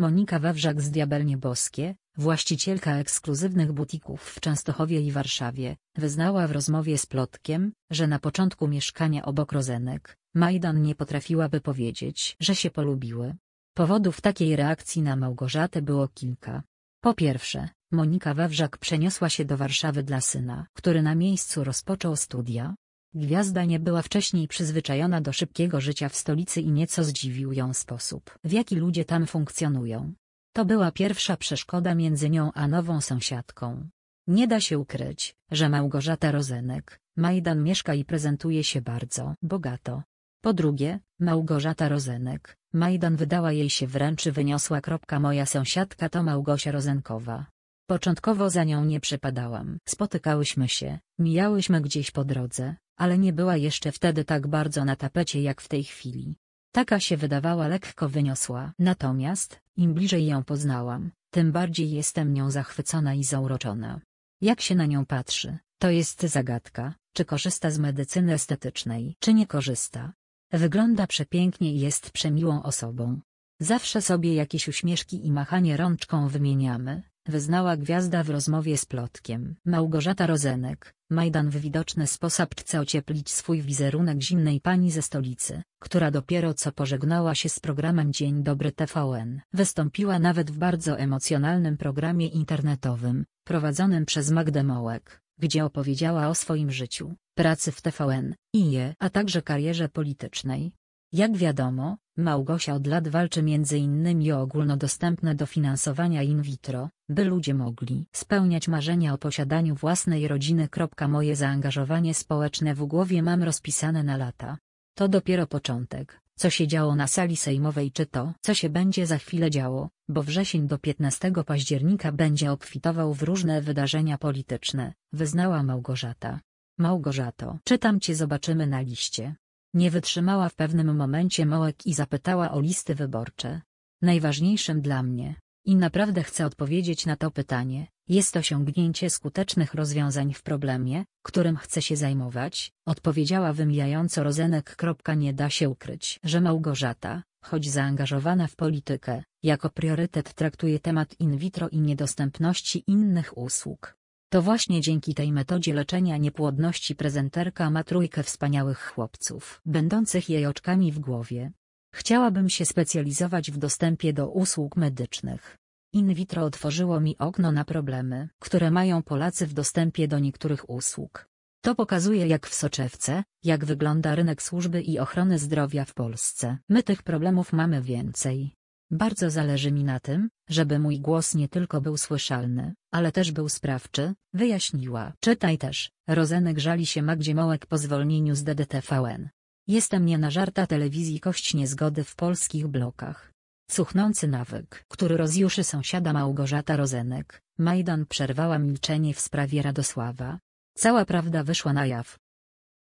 Monika Wawrzak z Diabelnie Boskie, właścicielka ekskluzywnych butików w Częstochowie i Warszawie, wyznała w rozmowie z Plotkiem, że na początku mieszkania obok Rozenek, Majdan nie potrafiłaby powiedzieć, że się polubiły. Powodów takiej reakcji na Małgorzatę było kilka. Po pierwsze, Monika Wawrzak przeniosła się do Warszawy dla syna, który na miejscu rozpoczął studia, Gwiazda nie była wcześniej przyzwyczajona do szybkiego życia w stolicy i nieco zdziwił ją sposób, w jaki ludzie tam funkcjonują. To była pierwsza przeszkoda między nią a nową sąsiadką. Nie da się ukryć, że Małgorzata Rozenek, Majdan mieszka i prezentuje się bardzo bogato. Po drugie, Małgorzata Rozenek, Majdan wydała jej się wręcz wyniosła. Moja sąsiadka to Małgosia Rozenkowa. Początkowo za nią nie przypadałam. Spotykałyśmy się, mijałyśmy gdzieś po drodze, ale nie była jeszcze wtedy tak bardzo na tapecie jak w tej chwili. Taka się wydawała lekko wyniosła. Natomiast, im bliżej ją poznałam, tym bardziej jestem nią zachwycona i zauroczona. Jak się na nią patrzy, to jest zagadka, czy korzysta z medycyny estetycznej, czy nie korzysta. Wygląda przepięknie i jest przemiłą osobą. Zawsze sobie jakieś uśmieszki i machanie rączką wymieniamy, wyznała gwiazda w rozmowie z Plotkiem. Małgorzata Rozenek, Majdan w widoczny sposób chce ocieplić swój wizerunek zimnej pani ze stolicy, która dopiero co pożegnała się z programem Dzień Dobry TVN. Wystąpiła nawet w bardzo emocjonalnym programie internetowym, prowadzonym przez Magdę Mołek, gdzie opowiedziała o swoim życiu, pracy w TVN, je, a także karierze politycznej. Jak wiadomo, Małgosia od lat walczy m.in. o ogólnodostępne dofinansowania in vitro, by ludzie mogli spełniać marzenia o posiadaniu własnej rodziny. Moje zaangażowanie społeczne w głowie mam rozpisane na lata. To dopiero początek, co się działo na sali sejmowej czy to, co się będzie za chwilę działo, bo wrzesień do 15 października będzie obfitował w różne wydarzenia polityczne, wyznała Małgorzata. Małgorzato, czytam cię zobaczymy na liście. Nie wytrzymała w pewnym momencie Małek i zapytała o listy wyborcze. Najważniejszym dla mnie, i naprawdę chcę odpowiedzieć na to pytanie, jest osiągnięcie skutecznych rozwiązań w problemie, którym chcę się zajmować, odpowiedziała wymijająco Rozenek. Nie da się ukryć, że Małgorzata, choć zaangażowana w politykę, jako priorytet traktuje temat in vitro i niedostępności innych usług. To właśnie dzięki tej metodzie leczenia niepłodności prezenterka ma trójkę wspaniałych chłopców, będących jej oczkami w głowie. Chciałabym się specjalizować w dostępie do usług medycznych. In vitro otworzyło mi okno na problemy, które mają Polacy w dostępie do niektórych usług. To pokazuje jak w soczewce, jak wygląda rynek służby i ochrony zdrowia w Polsce. My tych problemów mamy więcej. Bardzo zależy mi na tym, żeby mój głos nie tylko był słyszalny, ale też był sprawczy, wyjaśniła. Czytaj też, Rozenek żali się Magdzie Mołek po zwolnieniu z DDTVN. Jestem nie na żarta telewizji kość niezgody w polskich blokach. Cuchnący nawyk, który rozjuszy sąsiada Małgorzata Rozenek, Majdan przerwała milczenie w sprawie Radosława. Cała prawda wyszła na jaw,